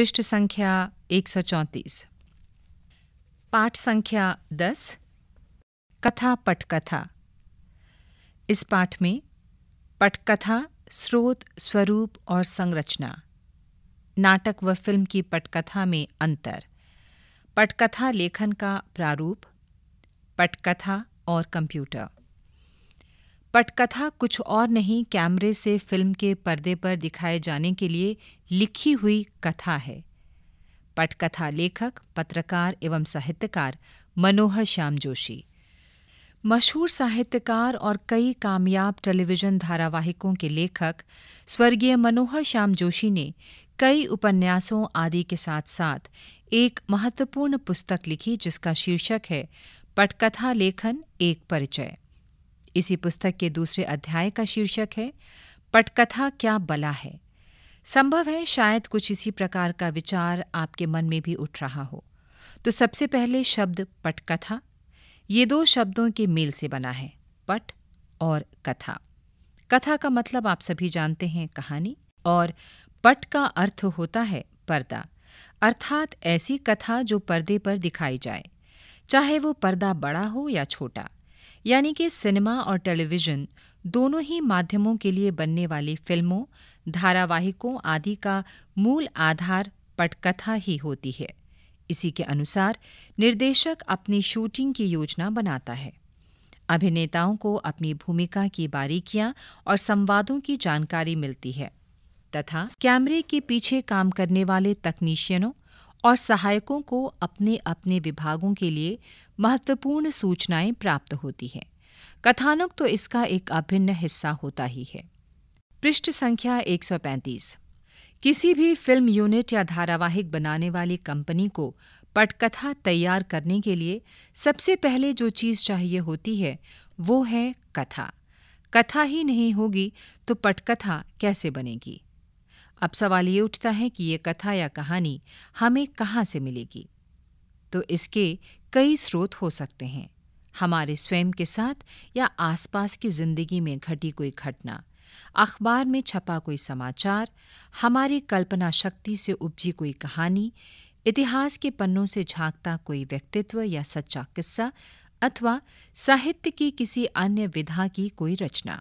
पृष्ठ संख्या एक सौ चौंतीस पाठ संख्या दस कथा पटकथा इस पाठ में पटकथा स्रोत स्वरूप और संरचना नाटक व फिल्म की पटकथा में अंतर पटकथा लेखन का प्रारूप पटकथा और कंप्यूटर पटकथा कुछ और नहीं कैमरे से फिल्म के पर्दे पर दिखाए जाने के लिए लिखी हुई कथा है पटकथा लेखक पत्रकार एवं साहित्यकार मनोहर श्याम जोशी मशहूर साहित्यकार और कई कामयाब टेलीविजन धारावाहिकों के लेखक स्वर्गीय मनोहर श्याम जोशी ने कई उपन्यासों आदि के साथ साथ एक महत्वपूर्ण पुस्तक लिखी जिसका शीर्षक है पटकथा लेखन एक परिचय इसी पुस्तक के दूसरे अध्याय का शीर्षक है पटकथा क्या बला है संभव है शायद कुछ इसी प्रकार का विचार आपके मन में भी उठ रहा हो तो सबसे पहले शब्द पटकथा ये दो शब्दों के मेल से बना है पट और कथा कथा का मतलब आप सभी जानते हैं कहानी और पट का अर्थ होता है पर्दा अर्थात ऐसी कथा जो पर्दे पर दिखाई जाए चाहे वो पर्दा बड़ा हो या छोटा यानी कि सिनेमा और टेलीविज़न दोनों ही माध्यमों के लिए बनने वाली फिल्मों धारावाहिकों आदि का मूल आधार पटकथा ही होती है इसी के अनुसार निर्देशक अपनी शूटिंग की योजना बनाता है अभिनेताओं को अपनी भूमिका की बारीकियां और संवादों की जानकारी मिलती है तथा कैमरे के पीछे काम करने वाले तकनीशियनों और सहायकों को अपने अपने विभागों के लिए महत्वपूर्ण सूचनाएं प्राप्त होती हैं कथानक तो इसका एक अभिन्न हिस्सा होता ही है पृष्ठ संख्या 135 किसी भी फिल्म यूनिट या धारावाहिक बनाने वाली कंपनी को पटकथा तैयार करने के लिए सबसे पहले जो चीज़ चाहिए होती है वो है कथा कथा ही नहीं होगी तो पटकथा कैसे बनेगी अब सवाल ये उठता है कि ये कथा या कहानी हमें कहाँ से मिलेगी तो इसके कई स्रोत हो सकते हैं हमारे स्वयं के साथ या आसपास की जिंदगी में घटी कोई घटना अखबार में छपा कोई समाचार हमारी कल्पना शक्ति से उपजी कोई कहानी इतिहास के पन्नों से झांकता कोई व्यक्तित्व या सच्चा किस्सा अथवा साहित्य की किसी अन्य विधा की कोई रचना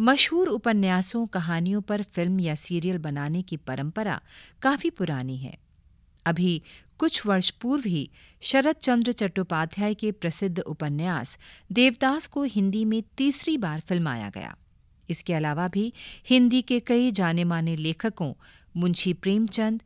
मशहूर उपन्यासों कहानियों पर फिल्म या सीरियल बनाने की परंपरा काफ़ी पुरानी है अभी कुछ वर्ष पूर्व ही शरद चंद्र चट्टोपाध्याय के प्रसिद्ध उपन्यास देवदास को हिंदी में तीसरी बार फिल्माया गया इसके अलावा भी हिंदी के कई जाने माने लेखकों मुंशी प्रेमचंद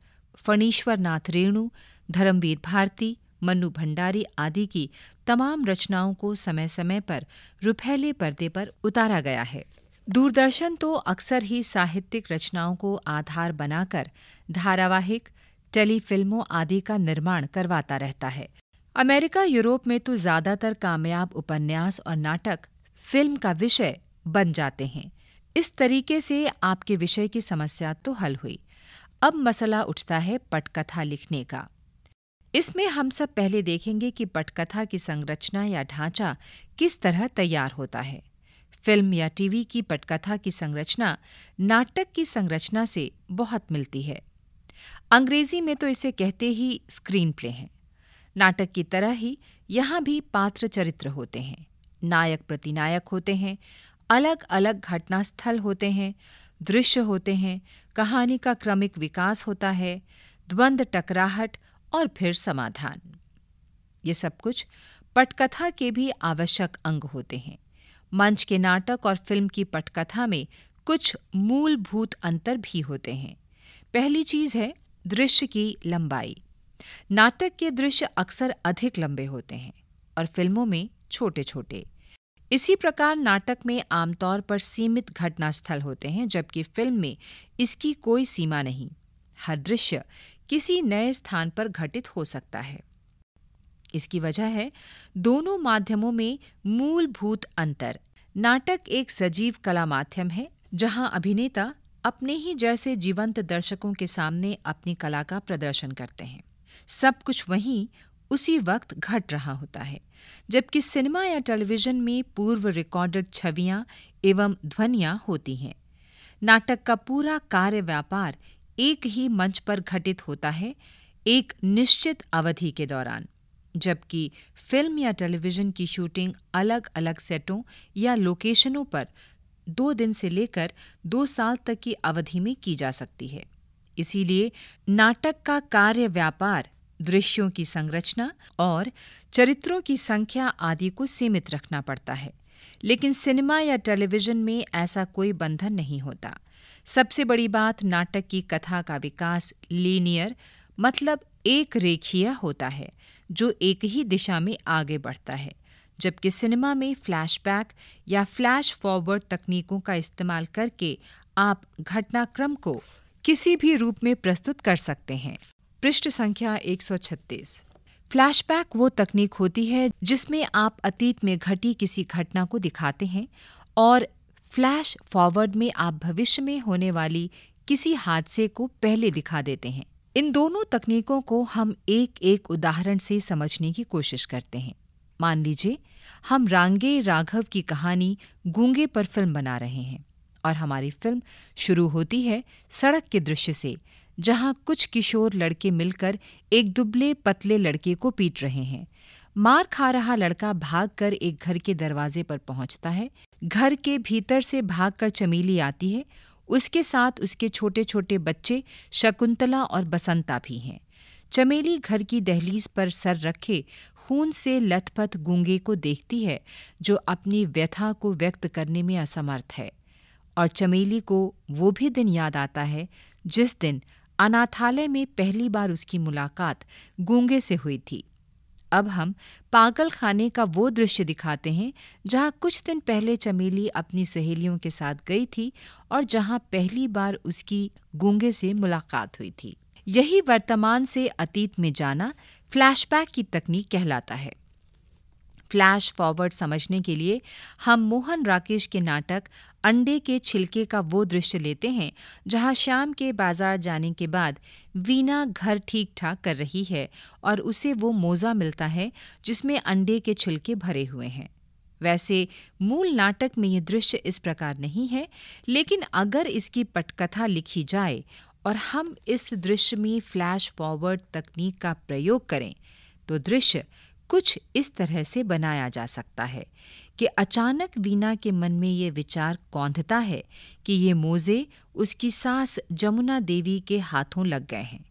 फणीश्वर नाथ रेणु धर्मवीर भारती मनु भंडारी आदि की तमाम रचनाओं को समय समय पर रुपैले पर्दे पर उतारा गया है दूरदर्शन तो अक्सर ही साहित्यिक रचनाओं को आधार बनाकर धारावाहिक टेलीफिल्मों आदि का निर्माण करवाता रहता है अमेरिका यूरोप में तो ज्यादातर कामयाब उपन्यास और नाटक फिल्म का विषय बन जाते हैं इस तरीके से आपके विषय की समस्या तो हल हुई अब मसला उठता है पटकथा लिखने का इसमें हम सब पहले देखेंगे कि पटकथा की संरचना या ढांचा किस तरह तैयार होता है फिल्म या टीवी की पटकथा की संरचना नाटक की संरचना से बहुत मिलती है अंग्रेजी में तो इसे कहते ही स्क्रीन प्ले हैं नाटक की तरह ही यहाँ भी पात्र चरित्र होते हैं नायक प्रतिनायक होते हैं अलग अलग घटनास्थल होते हैं दृश्य होते हैं कहानी का क्रमिक विकास होता है द्वंद्व टकराहट और फिर समाधान ये सब कुछ पटकथा के भी आवश्यक अंग होते हैं मंच के नाटक और फिल्म की पटकथा में कुछ मूलभूत अंतर भी होते हैं पहली चीज है दृश्य की लंबाई नाटक के दृश्य अक्सर अधिक लंबे होते हैं और फिल्मों में छोटे छोटे इसी प्रकार नाटक में आमतौर पर सीमित घटनास्थल होते हैं जबकि फिल्म में इसकी कोई सीमा नहीं हर दृश्य किसी नए स्थान पर घटित हो सकता है इसकी वजह है दोनों माध्यमों में मूलभूत अंतर नाटक एक सजीव कला माध्यम है जहां अभिनेता अपने ही जैसे जीवंत दर्शकों के सामने अपनी कला का प्रदर्शन करते हैं सब कुछ वहीं उसी वक्त घट रहा होता है जबकि सिनेमा या टेलीविजन में पूर्व रिकॉर्डेड छवियां एवं ध्वनियां होती हैं नाटक का पूरा कार्य व्यापार एक ही मंच पर घटित होता है एक निश्चित अवधि के दौरान जबकि फिल्म या टेलीविज़न की शूटिंग अलग अलग सेटों या लोकेशनों पर दो दिन से लेकर दो साल तक की अवधि में की जा सकती है इसीलिए नाटक का कार्य व्यापार दृश्यों की संरचना और चरित्रों की संख्या आदि को सीमित रखना पड़ता है लेकिन सिनेमा या टेलीविज़न में ऐसा कोई बंधन नहीं होता सबसे बड़ी बात नाटक की कथा का विकास लीनियर मतलब एक रेखीय होता है जो एक ही दिशा में आगे बढ़ता है जबकि सिनेमा में फ्लैशबैक या फ्लैश फॉरवर्ड तकनीकों का इस्तेमाल करके आप घटनाक्रम को किसी भी रूप में प्रस्तुत कर सकते हैं पृष्ठ संख्या 136 फ्लैशबैक वो तकनीक होती है जिसमें आप अतीत में घटी किसी घटना को दिखाते हैं और फ्लैश फॉरवर्ड में आप भविष्य में होने वाली किसी हादसे को पहले दिखा देते हैं इन दोनों तकनीकों को हम एक एक उदाहरण से समझने की कोशिश करते हैं मान लीजिए हम रांगे राघव की कहानी गूंगे पर फिल्म बना रहे हैं और हमारी फिल्म शुरू होती है सड़क के दृश्य से जहां कुछ किशोर लड़के मिलकर एक दुबले पतले लड़के को पीट रहे हैं मार खा रहा लड़का भागकर एक घर के दरवाजे पर पहुंचता है घर के भीतर से भागकर चमेली आती है उसके साथ उसके छोटे छोटे बच्चे शकुंतला और बसंता भी हैं चमेली घर की दहलीज पर सर रखे खून से लथपथ गूंगे को देखती है जो अपनी व्यथा को व्यक्त करने में असमर्थ है और चमेली को वो भी दिन याद आता है जिस दिन अनाथालय में पहली बार उसकी मुलाकात गूंगे से हुई थी अब हम पागल खाने का वो दृश्य दिखाते हैं जहां कुछ दिन पहले चमेली अपनी सहेलियों के साथ गई थी और जहां पहली बार उसकी गूंगे से मुलाकात हुई थी यही वर्तमान से अतीत में जाना फ्लैशबैक की तकनीक कहलाता है फ्लैश फॉरवर्ड समझने के लिए हम मोहन राकेश के नाटक अंडे के छिलके का वो दृश्य लेते हैं जहां शाम के बाजार जाने के बाद वीना घर ठीक ठाक कर रही है और उसे वो मोज़ा मिलता है जिसमें अंडे के छिलके भरे हुए हैं वैसे मूल नाटक में ये दृश्य इस प्रकार नहीं है लेकिन अगर इसकी पटकथा लिखी जाए और हम इस दृश्य में फ्लैश फॉरवर्ड तकनीक का प्रयोग करें तो दृश्य कुछ इस तरह से बनाया जा सकता है कि अचानक वीना के मन में ये विचार कौंधता है कि ये मोज़े उसकी सास जमुना देवी के हाथों लग गए हैं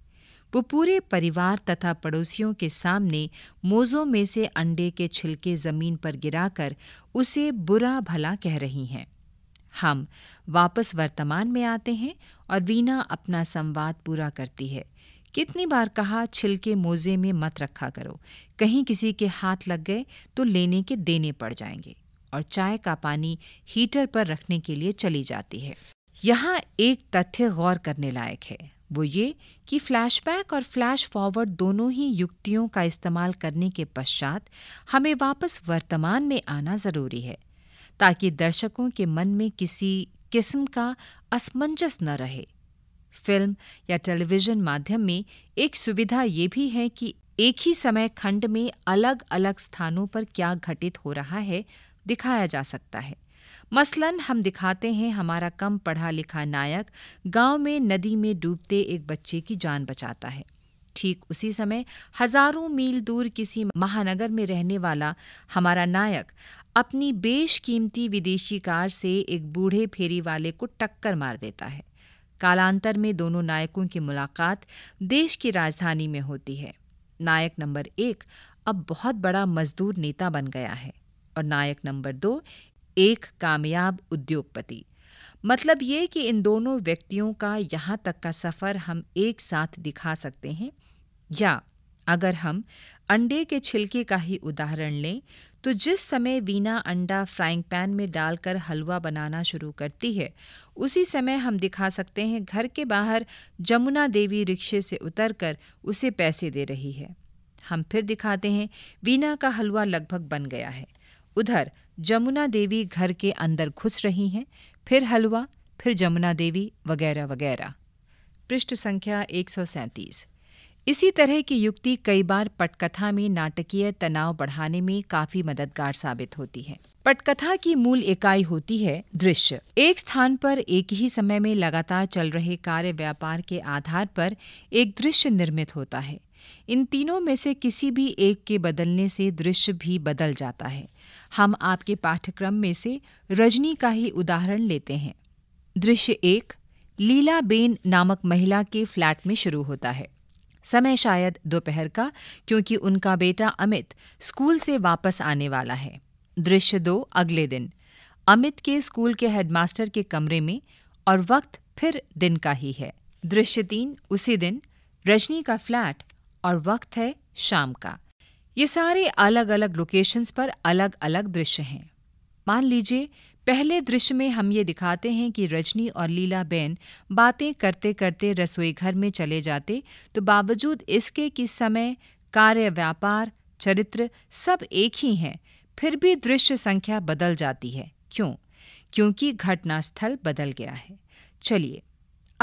वो पूरे परिवार तथा पड़ोसियों के सामने मोज़ों में से अंडे के छिलके ज़मीन पर गिराकर उसे बुरा भला कह रही हैं हम वापस वर्तमान में आते हैं और वीना अपना संवाद पूरा करती है कितनी बार कहा छिलके मोजे में मत रखा करो कहीं किसी के हाथ लग गए तो लेने के देने पड़ जाएंगे और चाय का पानी हीटर पर रखने के लिए चली जाती है यहाँ एक तथ्य गौर करने लायक है वो ये कि फ्लैशबैक और फ्लैश फॉरवर्ड दोनों ही युक्तियों का इस्तेमाल करने के पश्चात हमें वापस वर्तमान में आना ज़रूरी है ताकि दर्शकों के मन में किसी किस्म का असमंजस न रहे फिल्म या टेलीविजन माध्यम में एक सुविधा ये भी है कि एक ही समय खंड में अलग अलग स्थानों पर क्या घटित हो रहा है दिखाया जा सकता है मसलन हम दिखाते हैं हमारा कम पढ़ा लिखा नायक गांव में नदी में डूबते एक बच्चे की जान बचाता है ठीक उसी समय हजारों मील दूर किसी महानगर में रहने वाला हमारा नायक अपनी बेशकीमती विदेशी कार से एक बूढ़े फेरी वाले को टक्कर मार देता है कालांतर में दोनों नायकों की मुलाकात देश की राजधानी में होती है नायक नंबर एक अब बहुत बड़ा मजदूर नेता बन गया है और नायक नंबर दो एक कामयाब उद्योगपति मतलब ये कि इन दोनों व्यक्तियों का यहाँ तक का सफ़र हम एक साथ दिखा सकते हैं या अगर हम अंडे के छिलके का ही उदाहरण लें तो जिस समय वीना अंडा फ्राइंग पैन में डालकर हलवा बनाना शुरू करती है उसी समय हम दिखा सकते हैं घर के बाहर जमुना देवी रिक्शे से उतरकर उसे पैसे दे रही है हम फिर दिखाते हैं वीना का हलवा लगभग बन गया है उधर जमुना देवी घर के अंदर घुस रही हैं फिर हलवा फिर जमुना देवी वगैरह वगैरह पृष्ठ संख्या एक सौ सैंतीस इसी तरह की युक्ति कई बार पटकथा में नाटकीय तनाव बढ़ाने में काफी मददगार साबित होती है पटकथा की मूल इकाई होती है दृश्य एक स्थान पर एक ही समय में लगातार चल रहे कार्य व्यापार के आधार पर एक दृश्य निर्मित होता है इन तीनों में से किसी भी एक के बदलने से दृश्य भी बदल जाता है हम आपके पाठ्यक्रम में से रजनी का ही उदाहरण लेते हैं दृश्य एक लीला बेन नामक महिला के फ्लैट में शुरू होता है समय शायद दोपहर का क्योंकि उनका बेटा अमित स्कूल से वापस आने वाला है दृश्य दो अगले दिन अमित के स्कूल के हेडमास्टर के कमरे में और वक्त फिर दिन का ही है दृश्य तीन उसी दिन रजनी का फ्लैट और वक्त है शाम का ये सारे अलग अलग लोकेशंस पर अलग अलग दृश्य हैं मान लीजिए पहले दृश्य में हम ये दिखाते हैं कि रजनी और लीला बेन बातें करते करते रसोई घर में चले जाते तो बावजूद इसके कि समय कार्य व्यापार चरित्र सब एक ही हैं फिर भी दृश्य संख्या बदल जाती है क्यों क्योंकि घटनास्थल बदल गया है चलिए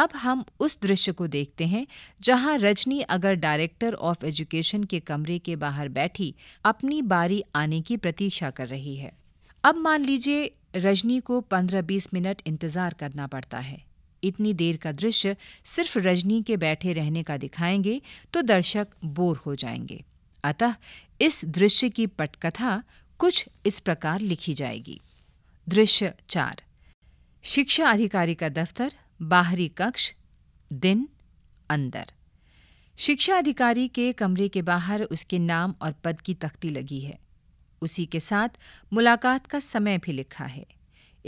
अब हम उस दृश्य को देखते हैं जहां रजनी अगर डायरेक्टर ऑफ एजुकेशन के कमरे के बाहर बैठी अपनी बारी आने की प्रतीक्षा कर रही है अब मान लीजिए रजनी को 15-20 मिनट इंतज़ार करना पड़ता है इतनी देर का दृश्य सिर्फ रजनी के बैठे रहने का दिखाएंगे तो दर्शक बोर हो जाएंगे अतः इस दृश्य की पटकथा कुछ इस प्रकार लिखी जाएगी दृश्य चार शिक्षा अधिकारी का दफ्तर बाहरी कक्ष दिन अंदर शिक्षा अधिकारी के कमरे के बाहर उसके नाम और पद की तख्ती लगी है उसी के साथ मुलाकात का समय भी लिखा है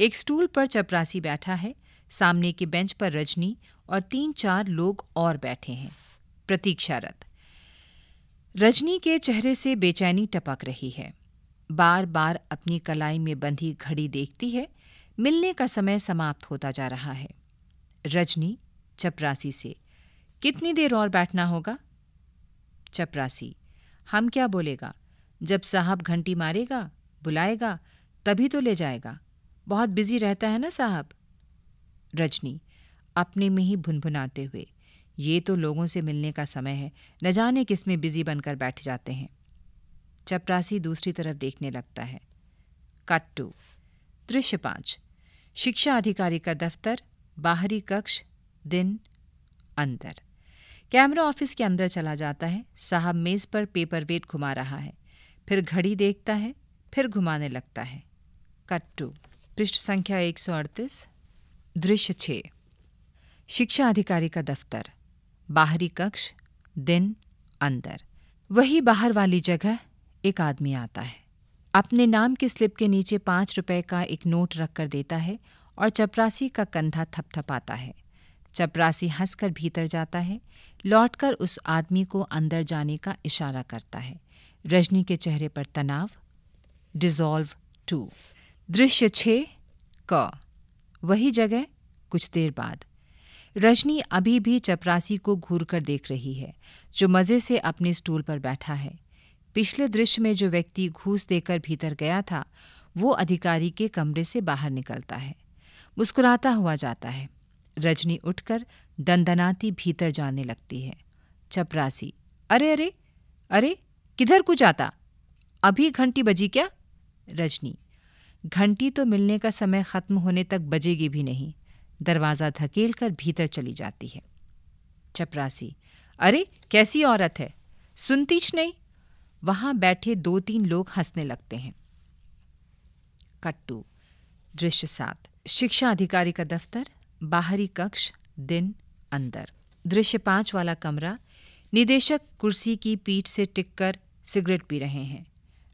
एक स्टूल पर चपरासी बैठा है सामने की बेंच पर रजनी और तीन चार लोग और बैठे हैं प्रतीक्षारत रजनी के चेहरे से बेचैनी टपक रही है बार बार अपनी कलाई में बंधी घड़ी देखती है मिलने का समय समाप्त होता जा रहा है रजनी चपरासी से कितनी देर और बैठना होगा चपरासी हम क्या बोलेगा जब साहब घंटी मारेगा बुलाएगा तभी तो ले जाएगा बहुत बिजी रहता है ना साहब रजनी अपने में ही भुनभुनाते हुए ये तो लोगों से मिलने का समय है न जाने किस में बिजी बनकर बैठ जाते हैं चपरासी दूसरी तरफ देखने लगता है कट टू दृश्य पांच शिक्षा अधिकारी का दफ्तर बाहरी कक्ष दिन अंदर कैमरा ऑफिस के अंदर चला जाता है साहब मेज पर पेपर वेट घुमा रहा है फिर घड़ी देखता है फिर घुमाने लगता है कट टू पृष्ठ संख्या एक सौ अड़तीस दृश्य छे शिक्षा अधिकारी का दफ्तर बाहरी कक्ष दिन अंदर वही बाहर वाली जगह एक आदमी आता है अपने नाम की स्लिप के नीचे पांच रुपए का एक नोट रखकर देता है और चपरासी का कंधा थपथपाता है चपरासी हंसकर भीतर जाता है लौटकर उस आदमी को अंदर जाने का इशारा करता है रजनी के चेहरे पर तनाव डिजॉल्व टू दृश्य छ क वही जगह कुछ देर बाद रजनी अभी भी चपरासी को घूर कर देख रही है जो मज़े से अपने स्टूल पर बैठा है पिछले दृश्य में जो व्यक्ति घूस देकर भीतर गया था वो अधिकारी के कमरे से बाहर निकलता है मुस्कुराता हुआ जाता है रजनी उठकर दंदनाती भीतर जाने लगती है चपरासी अरे अरे अरे किधर को जाता अभी घंटी बजी क्या रजनी घंटी तो मिलने का समय खत्म होने तक बजेगी भी नहीं दरवाज़ा धकेल कर भीतर चली जाती है चपरासी अरे कैसी औरत है सुनतीच नहीं वहां बैठे दो तीन लोग हंसने लगते हैं कट्टू दृश्य सात शिक्षा अधिकारी का दफ्तर बाहरी कक्ष दिन अंदर दृश्य पांच वाला कमरा निदेशक कुर्सी की पीठ से टिककर सिगरेट पी रहे हैं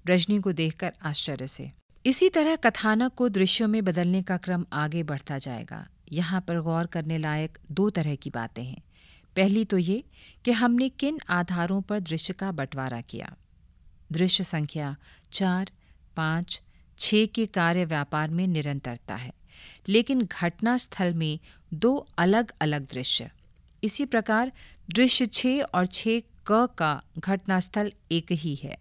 रजनी को देखकर आश्चर्य से इसी तरह कथानक को दृश्यों में बदलने का क्रम आगे बढ़ता जाएगा यहाँ पर गौर करने लायक दो तरह की बातें हैं पहली तो ये कि हमने किन आधारों पर दृश्य का बंटवारा किया दृश्य संख्या चार पाँच छः के कार्य व्यापार में निरंतरता है लेकिन घटना स्थल में दो अलग अलग दृश्य इसी प्रकार दृश्य छः और छः क का घटनास्थल एक ही है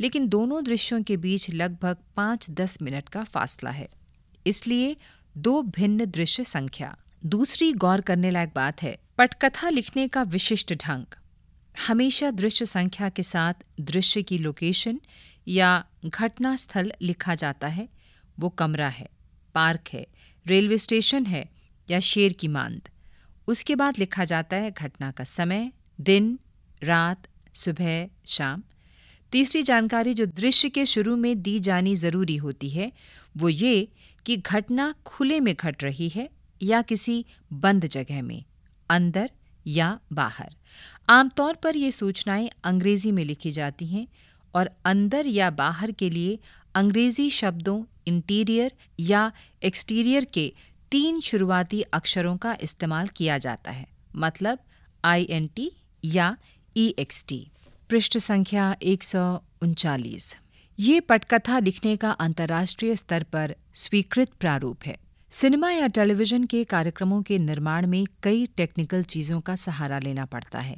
लेकिन दोनों दृश्यों के बीच लगभग पाँच दस मिनट का फासला है इसलिए दो भिन्न दृश्य संख्या दूसरी गौर करने लायक बात है पटकथा लिखने का विशिष्ट ढंग हमेशा दृश्य संख्या के साथ दृश्य की लोकेशन या घटना स्थल लिखा जाता है वो कमरा है पार्क है रेलवे स्टेशन है या शेर की मांद उसके बाद लिखा जाता है घटना का समय दिन रात सुबह शाम तीसरी जानकारी जो दृश्य के शुरू में दी जानी ज़रूरी होती है वो ये कि घटना खुले में घट रही है या किसी बंद जगह में अंदर या बाहर आमतौर पर ये सूचनाएं अंग्रेजी में लिखी जाती हैं और अंदर या बाहर के लिए अंग्रेजी शब्दों इंटीरियर या एक्सटीरियर के तीन शुरुआती अक्षरों का इस्तेमाल किया जाता है मतलब आई एन टी या ई एक्स टी पृष्ठ संख्या एक सौ उनचालीस ये पटकथा लिखने का अंतर्राष्ट्रीय स्तर पर स्वीकृत प्रारूप है सिनेमा या टेलीविजन के कार्यक्रमों के निर्माण में कई टेक्निकल चीज़ों का सहारा लेना पड़ता है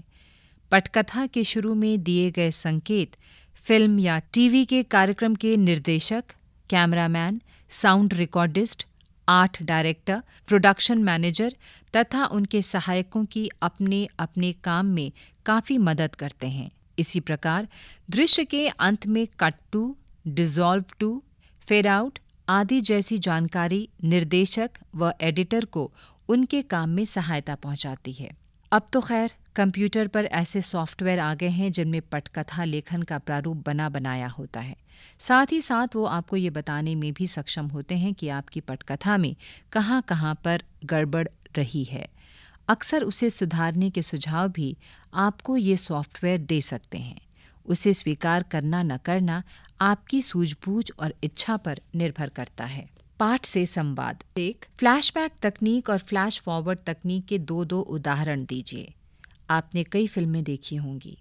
पटकथा के शुरू में दिए गए संकेत फिल्म या टीवी के कार्यक्रम के निर्देशक कैमरामैन साउंड रिकॉर्डिस्ट आठ डायरेक्टर प्रोडक्शन मैनेजर तथा उनके सहायकों की अपने अपने काम में काफ़ी मदद करते हैं इसी प्रकार दृश्य के अंत में cut to dissolve to fade out आदि जैसी जानकारी निर्देशक व एडिटर को उनके काम में सहायता पहुंचाती है अब तो खैर कंप्यूटर पर ऐसे सॉफ्टवेयर आ गए हैं जिनमें पटकथा लेखन का प्रारूप बना बनाया होता है साथ ही साथ वो आपको ये बताने में भी सक्षम होते हैं कि आपकी पटकथा में कहाँ कहाँ पर गड़बड़ रही है अक्सर उसे सुधारने के सुझाव भी आपको ये सॉफ्टवेयर दे सकते हैं उसे स्वीकार करना न करना आपकी सूझबूझ और इच्छा पर निर्भर करता है पाठ से संवाद एक फ्लैशबैक तकनीक और फ्लैश फॉरवर्ड तकनीक के दो दो उदाहरण दीजिए आपने कई फिल्में देखी होंगी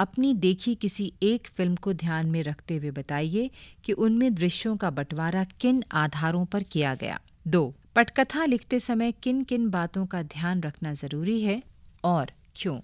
अपनी देखी किसी एक फिल्म को ध्यान में रखते हुए बताइए कि उनमें दृश्यों का बंटवारा किन आधारों पर किया गया दो पटकथा लिखते समय किन किन बातों का ध्यान रखना जरूरी है और क्यों